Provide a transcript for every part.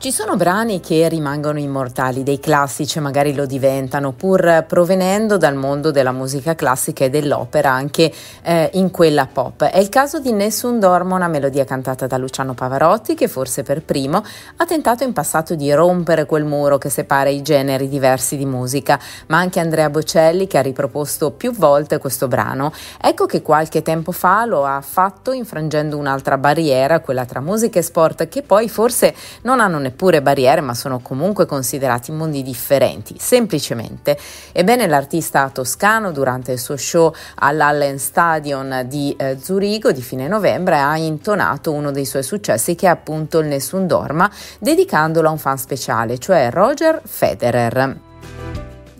Ci sono brani che rimangono immortali, dei classici magari lo diventano, pur provenendo dal mondo della musica classica e dell'opera, anche eh, in quella pop. È il caso di Nessun Dormo, una melodia cantata da Luciano Pavarotti, che forse per primo ha tentato in passato di rompere quel muro che separa i generi diversi di musica, ma anche Andrea Bocelli che ha riproposto più volte questo brano. Ecco che qualche tempo fa lo ha fatto infrangendo un'altra barriera, quella tra musica e sport, che poi forse non hanno neppure barriere, ma sono comunque considerati mondi differenti, semplicemente. Ebbene, l'artista toscano durante il suo show all'Allen Stadion di eh, Zurigo di fine novembre ha intonato uno dei suoi successi che è appunto il Nessun Dorma, dedicandolo a un fan speciale, cioè Roger Federer.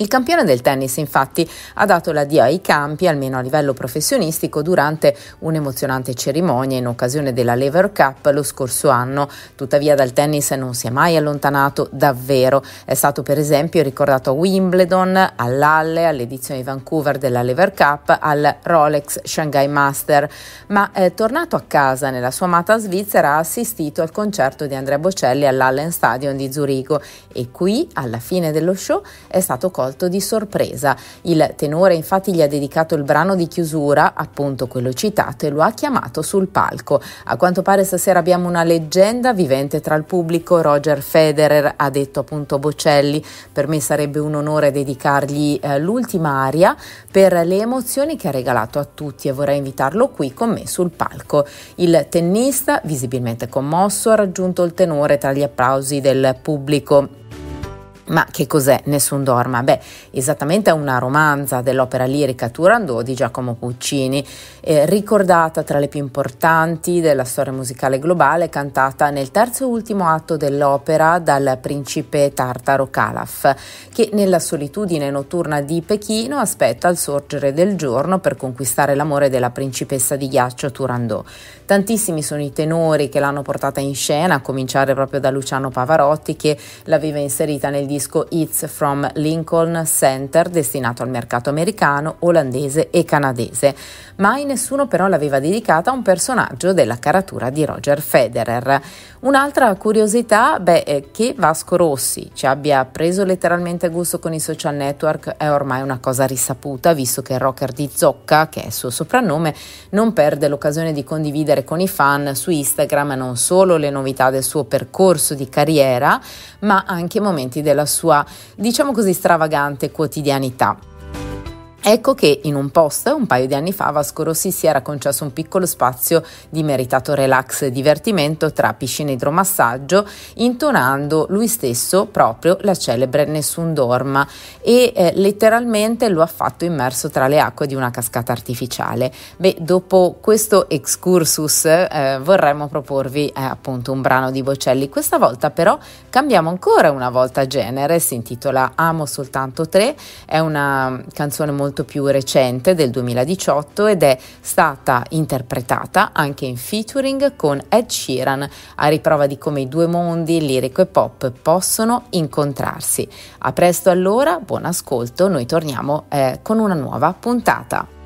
Il campione del tennis infatti ha dato l'addio ai campi, almeno a livello professionistico, durante un'emozionante cerimonia in occasione della Lever Cup lo scorso anno. Tuttavia dal tennis non si è mai allontanato davvero. È stato per esempio ricordato a Wimbledon, all'Halle, all'edizione di Vancouver della Lever Cup, al Rolex Shanghai Master, ma è eh, tornato a casa nella sua amata Svizzera ha assistito al concerto di Andrea Bocelli all'Allen Stadium di Zurigo e qui alla fine dello show è stato cosa colto di sorpresa. Il tenore infatti gli ha dedicato il brano di chiusura, appunto quello citato, e lo ha chiamato sul palco. A quanto pare stasera abbiamo una leggenda vivente tra il pubblico, Roger Federer ha detto appunto Bocelli, per me sarebbe un onore dedicargli eh, l'ultima aria per le emozioni che ha regalato a tutti e vorrei invitarlo qui con me sul palco. Il tennista, visibilmente commosso, ha raggiunto il tenore tra gli applausi del pubblico ma che cos'è Nessun Dorma? Beh, esattamente è una romanza dell'opera lirica Turandot di Giacomo Puccini, eh, ricordata tra le più importanti della storia musicale globale, cantata nel terzo e ultimo atto dell'opera dal principe tartaro Calaf, che nella solitudine notturna di Pechino aspetta il sorgere del giorno per conquistare l'amore della principessa di ghiaccio Turandot. Tantissimi sono i tenori che l'hanno portata in scena, a cominciare proprio da Luciano Pavarotti che l'aveva inserita nel disco disco It's from Lincoln Center destinato al mercato americano, olandese e canadese. Mai nessuno però l'aveva dedicata a un personaggio della caratura di Roger Federer. Un'altra curiosità beh, è che Vasco Rossi ci abbia preso letteralmente gusto con i social network è ormai una cosa risaputa, visto che il rocker di Zocca, che è il suo soprannome, non perde l'occasione di condividere con i fan su Instagram non solo le novità del suo percorso di carriera, ma anche momenti della sua, diciamo così, stravagante quotidianità. Ecco che in un post un paio di anni fa Vasco Rossi si era concesso un piccolo spazio di meritato relax e divertimento tra piscina e idromassaggio, intonando lui stesso proprio la celebre Nessun Dorma e eh, letteralmente lo ha fatto immerso tra le acque di una cascata artificiale. Beh, dopo questo excursus eh, vorremmo proporvi eh, appunto un brano di Bocelli. Questa volta però cambiamo ancora una volta genere, si intitola Amo soltanto tre, è una canzone molto molto più recente del 2018 ed è stata interpretata anche in featuring con Ed Sheeran, a riprova di come i due mondi, lirico e pop, possono incontrarsi. A presto allora, buon ascolto, noi torniamo eh, con una nuova puntata.